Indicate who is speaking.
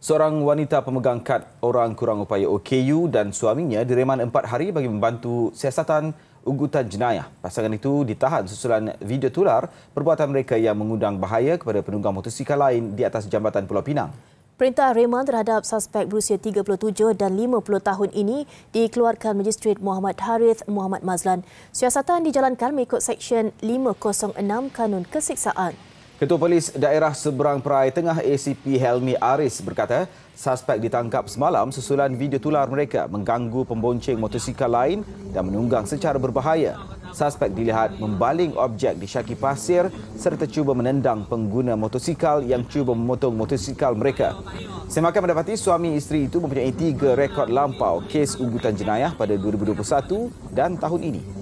Speaker 1: Seorang wanita pemegang kad orang kurang upaya OKU dan suaminya direman empat hari bagi membantu siasatan ugutan jenayah. Pasangan itu ditahan susulan video tular perbuatan mereka yang mengundang bahaya kepada penunggang motosikal lain di atas jambatan Pulau Pinang.
Speaker 2: Perintah reman terhadap suspek berusia 37 dan 50 tahun ini dikeluarkan majistret Muhammad Harith Muhammad Mazlan. Siasatan dijalankan mengikut Seksyen 506 Kanun Kesiksaan.
Speaker 1: Ketua Polis Daerah Seberang Perai Tengah ACP Helmi Aris berkata, suspek ditangkap semalam susulan video tular mereka mengganggu pembonceng motosikal lain dan menunggang secara berbahaya. Suspek dilihat membaling objek di syaki pasir serta cuba menendang pengguna motosikal yang cuba memotong motosikal mereka. Semakan mendapati suami isteri itu mempunyai tiga rekod lampau kes ugutan jenayah pada 2021 dan tahun ini.